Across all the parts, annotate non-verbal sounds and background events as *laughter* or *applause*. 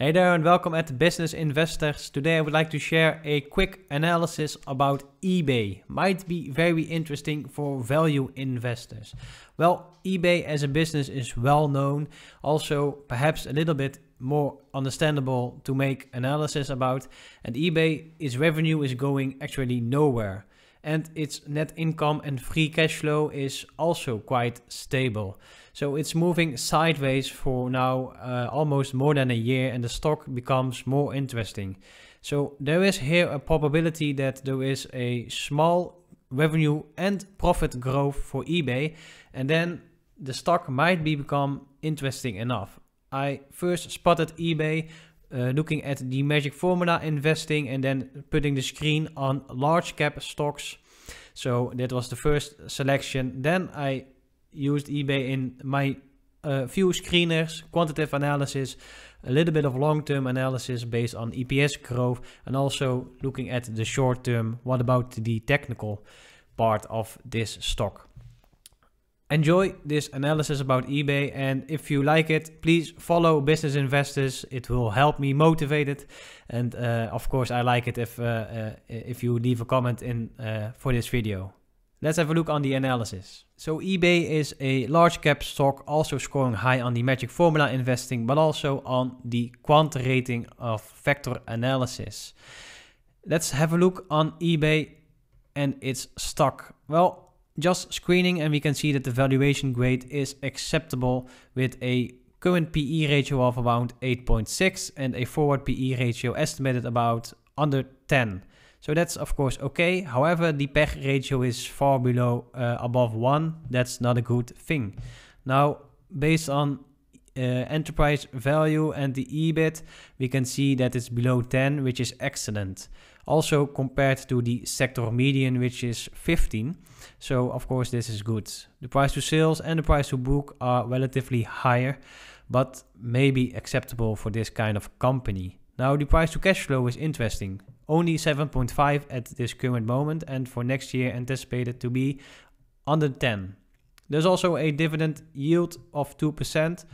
Hey there and welcome at Business Investors. Today I would like to share a quick analysis about eBay. Might be very interesting for value investors. Well, eBay as a business is well known, also perhaps a little bit more understandable to make analysis about. And eBay, its revenue is going actually nowhere and its net income and free cash flow is also quite stable. So it's moving sideways for now uh, almost more than a year and the stock becomes more interesting. So there is here a probability that there is a small revenue and profit growth for eBay and then the stock might be become interesting enough. I first spotted eBay uh, looking at the magic formula investing and then putting the screen on large cap stocks. So that was the first selection. Then I used eBay in my uh, few screeners, quantitative analysis, a little bit of long-term analysis based on EPS growth, and also looking at the short term, what about the technical part of this stock. Enjoy this analysis about eBay and if you like it, please follow Business Investors. It will help me motivate it. And uh, of course, I like it if, uh, uh, if you leave a comment in uh, for this video. Let's have a look on the analysis. So eBay is a large cap stock also scoring high on the magic formula investing, but also on the quant rating of vector analysis. Let's have a look on eBay and its stock. Well, just screening and we can see that the valuation grade is acceptable with a current PE ratio of around 8.6 and a forward PE ratio estimated about under 10. So that's of course okay. However, the PEG ratio is far below uh, above 1. That's not a good thing. Now, based on Eh, enterprise value and the EBIT, we can see that it's below 10, which is excellent. Also compared to the sector median, which is 15. So of course this is good. The price to sales and the price to book are relatively higher, but maybe acceptable for this kind of company. Now the price to cash flow is interesting. Only 7.5 at this current moment and for next year anticipated to be under 10. There's also a dividend yield of 2%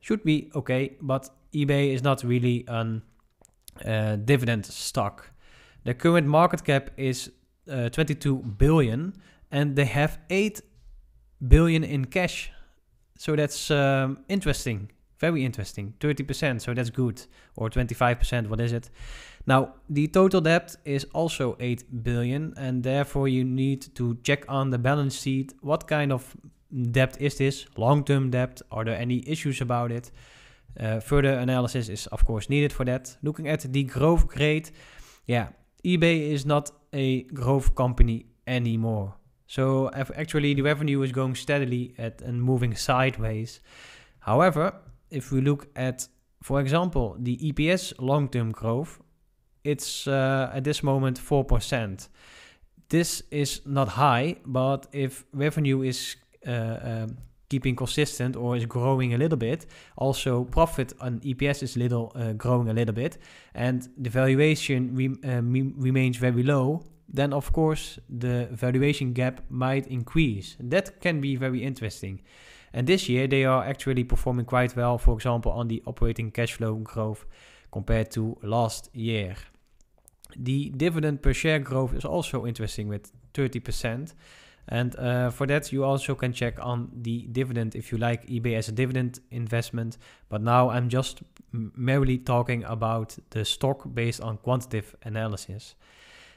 should be okay, but eBay is not really a uh, dividend stock. The current market cap is uh, 22 billion and they have 8 billion in cash. So that's um, interesting, very interesting. 30%, so that's good. Or 25%, what is it? Now, the total debt is also 8 billion and therefore you need to check on the balance sheet what kind of debt is this? Long-term debt? Are there any issues about it? Uh, further analysis is of course needed for that. Looking at the growth rate, yeah, eBay is not a growth company anymore. So actually the revenue is going steadily at and moving sideways. However, if we look at, for example, the EPS long-term growth, it's uh, at this moment 4%. This is not high, but if revenue is Eh, ehm, keeping consistent or is growing a little bit. Also, profit on EPS is little uh, growing a little bit, and the valuation re- uh, remains very low. Then, of course, the valuation gap might increase. That can be very interesting. And this year, they are actually performing quite well, for example, on the operating cash flow growth compared to last year. The dividend per share growth is also interesting with 30%. And uh, for that, you also can check on the dividend if you like eBay as a dividend investment. But now I'm just merely talking about the stock based on quantitative analysis.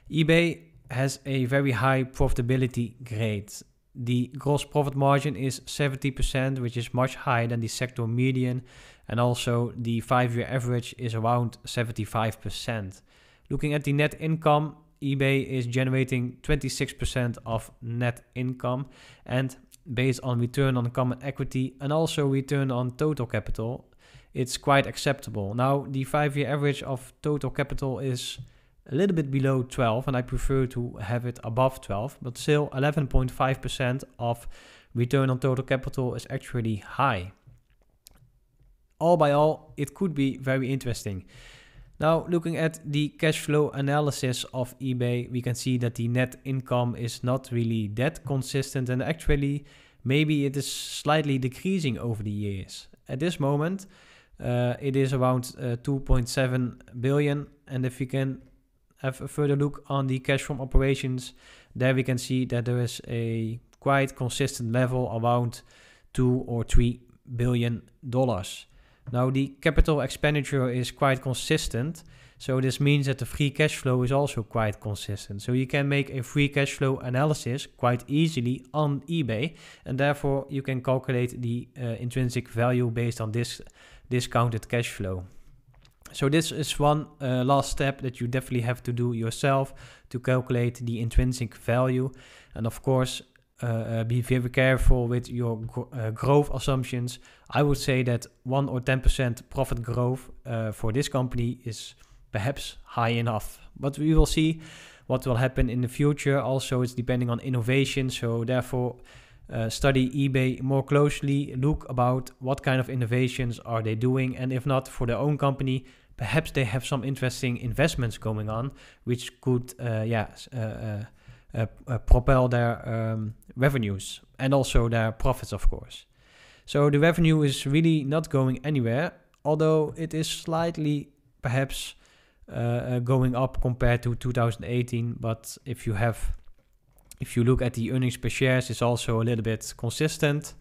eBay has a very high profitability grade. The gross profit margin is 70%, which is much higher than the sector median, and also the five year average is around 75%. Looking at the net income, eBay is generating 26% of net income and based on return on common equity and also return on total capital, it's quite acceptable. Now, the five year average of total capital is a little bit below 12, and I prefer to have it above 12, but still 11.5% of return on total capital is actually high. All by all, it could be very interesting. Now, looking at the cash flow analysis of eBay, we can see that the net income is not really that consistent and actually maybe it is slightly decreasing over the years. At this moment, uh, it is around uh, 2.7 billion and if we can have a further look on the cash from operations, there we can see that there is a quite consistent level around 2 or 3 billion dollars. Now, the capital expenditure is quite consistent, so this means that the free cash flow is also quite consistent. So you can make a free cash flow analysis quite easily on eBay, and therefore you can calculate the uh, intrinsic value based on this discounted cash flow. So this is one uh, last step that you definitely have to do yourself to calculate the intrinsic value. And of course, uh, uh, be very careful with your uh, growth assumptions. I would say that 1 or 10% profit growth uh, for this company is perhaps high enough. But we will see what will happen in the future. Also, it's depending on innovation. So, therefore, uh, study eBay more closely. Look about what kind of innovations are they doing. And if not for their own company, perhaps they have some interesting investments going on, which could, yeah uh, uh, propel their um, revenues and also their profits, of course. So the revenue is really not going anywhere, although it is slightly perhaps uh, uh going up compared to 2018. But if you have, if you look at the earnings per shares, it's also a little bit consistent.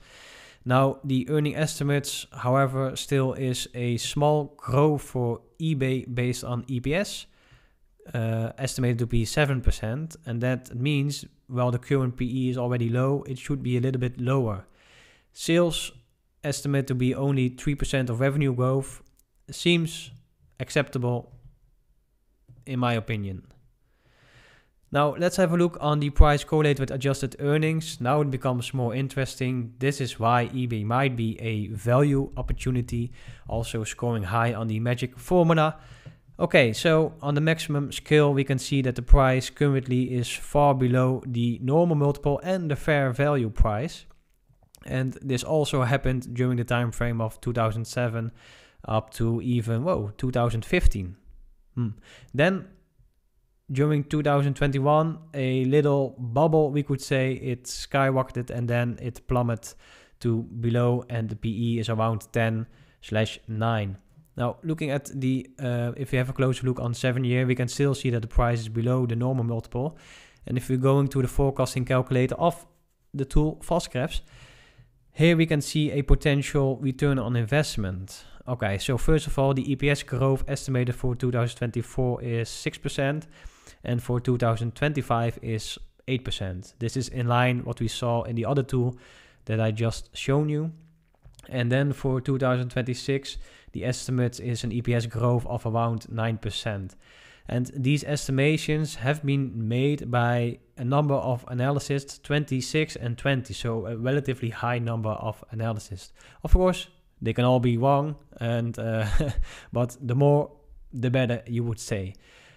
Now the earning estimates, however, still is a small growth for eBay based on EPS uh, estimated to be 7%. And that means while the current PE is already low, it should be a little bit lower. Sales estimated to be only 3% of revenue growth seems acceptable in my opinion. Now let's have a look on the price correlated with adjusted earnings. Now it becomes more interesting. This is why eBay might be a value opportunity, also scoring high on the magic formula. Okay, so on the maximum scale, we can see that the price currently is far below the normal multiple and the fair value price. And this also happened during the time frame of 2007 up to even, whoa, 2015. Hmm. Then during 2021, a little bubble, we could say, it skyrocketed and then it plummeted to below and the PE is around 10 slash 9. Now, looking at the, uh, if we have a closer look on seven year, we can still see that the price is below the normal multiple. And if we're going to the forecasting calculator of the tool FastGraphs, here we can see a potential return on investment. Okay, so first of all, the EPS growth estimated for 2024 is 6% and for 2025 is 8%. This is in line what we saw in the other tool that I just shown you. And then for 2026, the estimate is an EPS growth of around 9%. And these estimations have been made by a number of analysts, 26 and 20, so a relatively high number of analysts. Of course, they can all be wrong, and uh, *laughs* but the more, the better, you would say.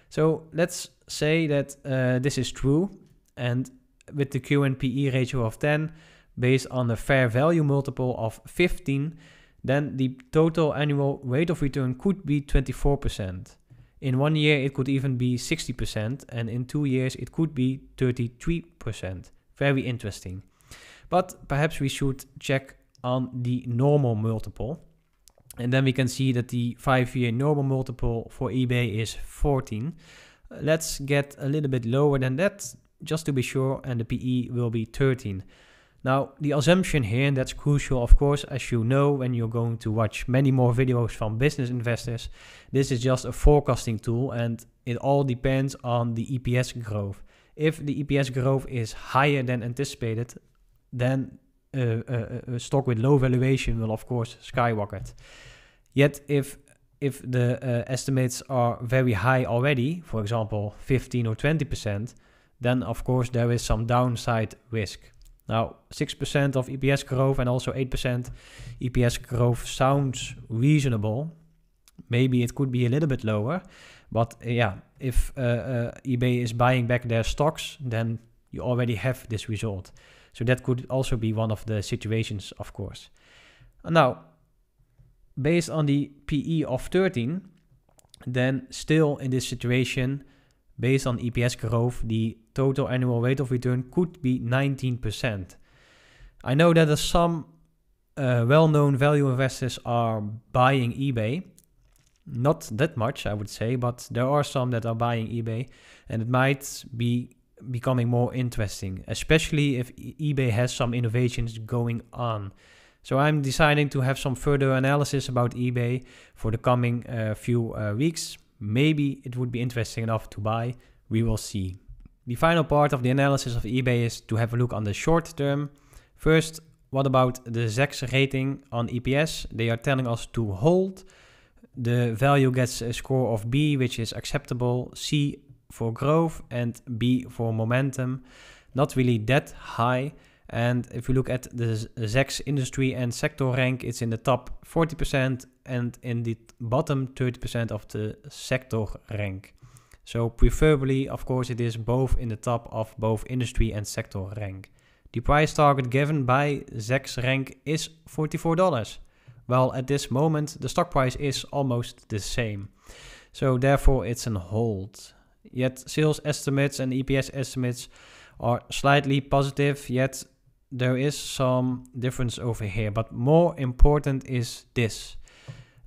So let's say that uh, this is true, and with the Q and P/E ratio of 10, based on the fair value multiple of 15, then the total annual rate of return could be 24%. In one year, it could even be 60%, and in two years, it could be 33%. Very interesting. But perhaps we should check on the normal multiple. And then we can see that the five year normal multiple for eBay is 14. Let's get a little bit lower than that just to be sure, and the PE will be 13. Now, the assumption here, and that's crucial, of course, as you know, when you're going to watch many more videos from business investors, this is just a forecasting tool and it all depends on the EPS growth. If the EPS growth is higher than anticipated, then a, a, stock with low valuation will, of course, skyrocket. Yet, if if the uh, estimates are very high already, for example, 15 or 20 percent, then of course there is some downside risk. Now, 6% of EPS growth and also 8% EPS growth sounds reasonable. Maybe it could be a little bit lower, but uh, yeah, if uh, uh, eBay is buying back their stocks, then you already have this result. So that could also be one of the situations, of course. Now, based on the PE of 13, then still in this situation, based on EPS growth, the total annual rate of return could be 19%. I know that er some uh, well known value investors are buying eBay. Not that much, I would say, but there are some that are buying eBay, and it might be becoming more interesting, especially if eBay has some innovations going on. So I'm deciding to have some further analysis about eBay for the coming uh, few uh, weeks. Maybe it would be interesting enough to buy, we will see. The final part of the analysis of eBay is to have a look on the short term. First, what about the Zex rating on EPS? They are telling us to hold. The value gets a score of B, which is acceptable, C for growth, and B for momentum. Not really that high. And if you look at the ZEX industry and sector rank, it's in the top 40% and in the bottom 30% of the sector rank. So preferably, of course, it is both in the top of both industry and sector rank. The price target given by ZEX rank is $44. Well, at this moment, the stock price is almost the same. So therefore, it's an hold. Yet sales estimates and EPS estimates are slightly positive, yet there is some difference over here, but more important is this.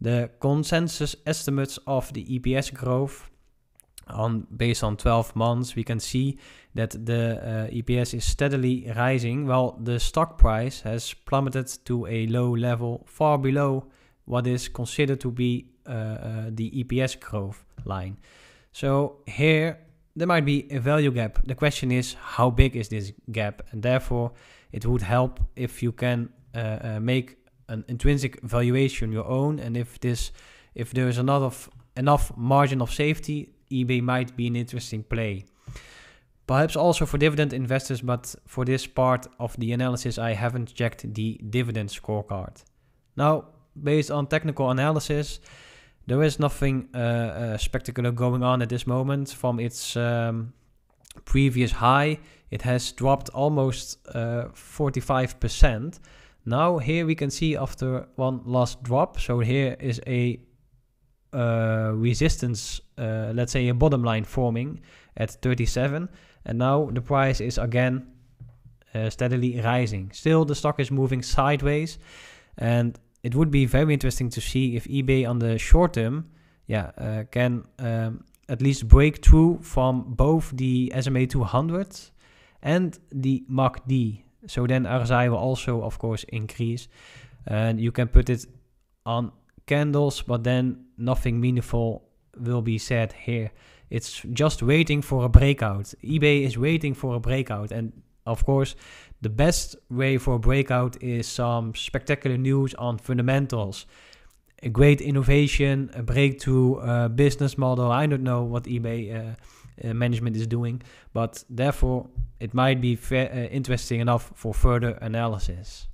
The consensus estimates of the EPS growth on based on 12 months, we can see that the uh, EPS is steadily rising, while the stock price has plummeted to a low level far below what is considered to be uh, uh, the EPS growth line. So here there might be a value gap. The question is how big is this gap? And therefore, it would help if you can uh, uh, make an intrinsic valuation your own, and if this if there is enough enough margin of safety, eBay might be an interesting play. Perhaps also for dividend investors, but for this part of the analysis, I haven't checked the dividend scorecard. Now, based on technical analysis, there is nothing uh, uh, spectacular going on at this moment from its um, previous high, it has dropped almost 45%. Uh, now here we can see after one last drop, so here is a uh, resistance, uh, let's say a bottom line forming at 37. And now the price is again uh, steadily rising. Still the stock is moving sideways. And it would be very interesting to see if eBay on the short term yeah, uh, can um, at least breakthrough from both the SMA 200 and the MACD. So then RSI will also, of course, increase. And you can put it on candles, but then nothing meaningful will be said here. It's just waiting for a breakout. eBay is waiting for a breakout. And of course, the best way for a breakout is some spectacular news on fundamentals a great innovation, a breakthrough uh, business model. I don't know what eBay uh, uh management is doing, but therefore it might be uh, interesting enough for further analysis.